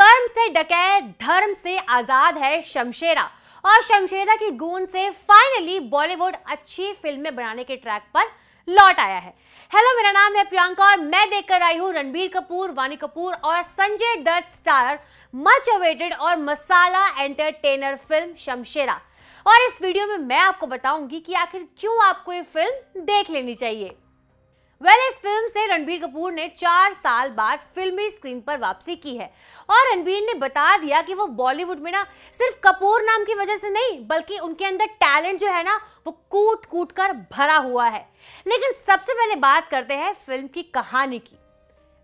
कर्म से डकैत धर्म से आजाद है शमशेरा और शमशेरा की गूंज से फाइनली बॉलीवुड अच्छी फिल्में बनाने के ट्रैक पर लौट आया है हेलो मेरा नाम है प्रियंका और मैं देखकर आई हूँ रणबीर कपूर वानी कपूर और Sanjay Dutt star much awaited और मसाला एंटरटेनर फिल्म शमशेरा और इस वीडियो में मैं आपको बताऊंगी कि आखिर क्यों आपको ये फिल्म देख लेनी चाहिए वेल इस फिल्म से रणबीर कपूर ने चार साल बाद फिल्मी स्क्रीन पर वापसी की है और रणबीर ने बता दिया कि वो बॉलीवुड में ना सिर्फ कपूर नाम की वजह से नहीं बल्कि उनके अंदर टैलेंट जो है ना वो कूट कूट कर भरा हुआ है लेकिन सबसे पहले बात करते हैं फिल्म की कहानी की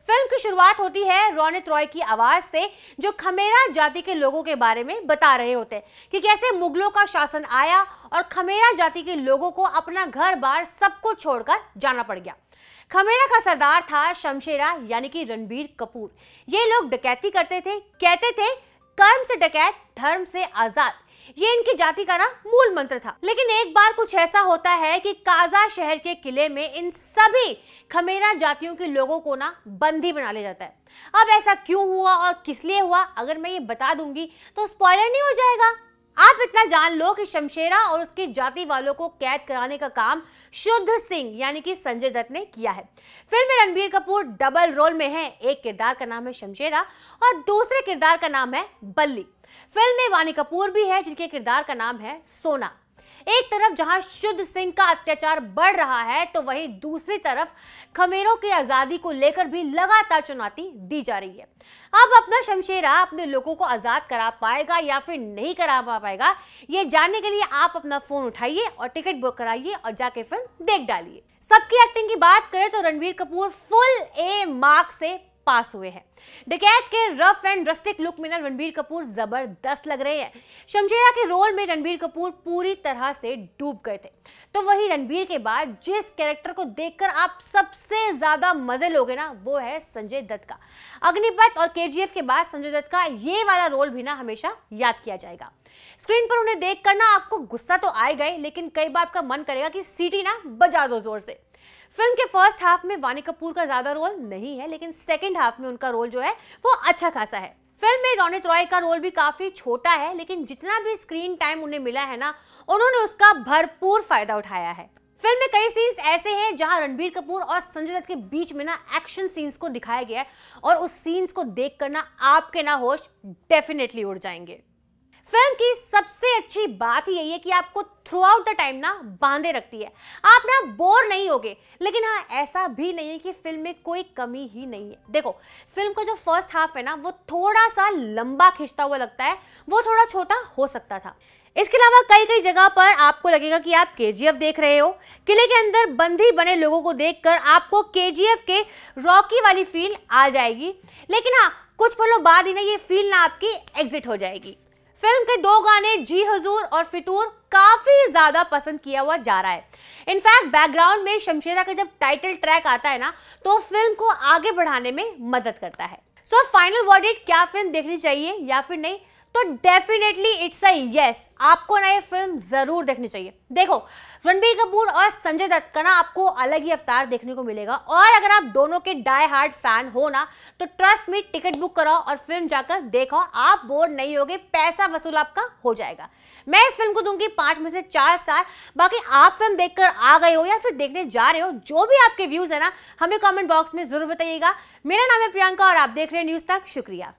फिल्म की शुरुआत होती है रोनित रॉय की आवाज से जो खमेरा जाति के लोगों के बारे में बता रहे होते हैं कि कैसे मुगलों का शासन आया और खमेरा जाति के लोगों को अपना घर बार सबको छोड़कर जाना पड़ गया खमेरा का सरदार था शमशेरा यानी कि रणबीर कपूर ये लोग डकैती करते थे कहते थे कर्म से डकैत धर्म से आजाद ये इनकी जाति का ना मूल मंत्र था लेकिन एक बार कुछ ऐसा होता है कि काजा शहर के किले में इन सभी खमेरा जातियों के लोगों को ना बंदी बना लिया जाता है अब ऐसा क्यों हुआ और किस लिए हुआ अगर मैं ये बता दूंगी तो स्पॉयलर नहीं हो जाएगा आप इतना जान लो कि शमशेरा और उसकी जाति वालों को कैद कराने का काम शुद्ध सिंह यानी कि संजय दत्त ने किया है फिल्म में रणबीर कपूर डबल रोल में हैं एक किरदार का नाम है शमशेरा और दूसरे किरदार का नाम है बल्ली फिल्म में वानी कपूर भी है जिनके किरदार का नाम है सोना एक तरफ जहां शुद्ध सिंह का अत्याचार बढ़ रहा है तो वहीं दूसरी तरफ खमेरों की आजादी को लेकर भी लगातार चुनौती दी जा रही है अब अपना शमशेरा अपने लोगों को आजाद करा पाएगा या फिर नहीं करा पा पाएगा ये जानने के लिए आप अपना फोन उठाइए और टिकट बुक कराइए और जाके फिल्म देख डालिए सबकी एक्टिंग की बात करें तो Ranbir Kapoor full A mark से पास हुए हैं डिकैत के रफ एंड रस्टिक लुक में रणबीर कपूर जबरदस्त लग रहे हैं शमशेरा के रोल में रणबीर कपूर पूरी तरह से डूब गए थे तो वही रणबीर के बाद जिस कैरेक्टर को देखकर आप सबसे ज्यादा मजे लोगे ना वो है संजय दत्त का अग्निपथ और केजीएफ के बाद संजय दत्त का ये वाला रोल भी ना हमेशा याद किया जाएगा स्क्रीन पर उन्हें देख ना आपको गुस्सा तो आएगा ही लेकिन कई बार आपका मन करेगा कि सीटी ना बजा दो जोर से फिल्म के फर्स्ट हाफ में वानी कपूर का ज्यादा रोल नहीं है लेकिन सेकेंड हाफ में उनका रोल जो है वो अच्छा खासा है फिल्म में रोनित रॉय का रोल भी काफी छोटा है लेकिन जितना भी स्क्रीन टाइम उन्हें मिला है ना उन्होंने उसका भरपूर फायदा उठाया है फिल्म में कई सीन्स ऐसे हैं जहां रणबीर कपूर और संजय दत्त के बीच में ना एक्शन सीन्स को दिखाया गया है और उस सीन्स को देखकर ना आपके ना होश डेफिनेटली उड़ जाएंगे फिल्म की सबसे अच्छी बात यही है कि आपको थ्रू आउट द टाइम ना बांधे रखती है आप ना बोर नहीं होगे लेकिन हाँ ऐसा भी नहीं है कि फिल्म में कोई कमी ही नहीं है देखो फिल्म का जो फर्स्ट हाफ है ना वो थोड़ा सा लंबा खिंचता हुआ लगता है वो थोड़ा छोटा हो सकता था इसके अलावा कई कई जगह पर आपको लगेगा कि आप के देख रहे हो किले के अंदर बंदी बने लोगों को देखकर आपको के के रॉकी वाली फील आ जाएगी लेकिन हाँ कुछ पलों बाद ही ना ये फील ना आपकी एग्जिट हो जाएगी फिल्म के दो गाने जी हजूर और फितूर काफी ज्यादा पसंद किया हुआ जा रहा है इनफैक्ट बैकग्राउंड में शमशेरा का जब टाइटल ट्रैक आता है ना तो फिल्म को आगे बढ़ाने में मदद करता है सो फाइनल वर्डिट क्या फिल्म देखनी चाहिए या फिर नहीं तो डेफिनेटली इट्स अ यस आपको ना ये फिल्म जरूर देखनी चाहिए देखो रणबीर कपूर और संजय दत्त का ना आपको अलग ही अवतार देखने को मिलेगा और अगर आप दोनों के डाई हार्ड फैन हो ना तो ट्रस्ट में टिकट बुक कराओ और फिल्म जाकर देखो आप बोर नहीं होगे पैसा वसूल आपका हो जाएगा मैं इस फिल्म को दूंगी पांच में से चार साल बाकी आप फिल्म देखकर आ गए हो या फिर देखने जा रहे हो जो भी आपके व्यूज है ना हमें कॉमेंट बॉक्स में जरूर बताइएगा मेरा नाम है प्रियंका और आप देख रहे हैं न्यूज तक शुक्रिया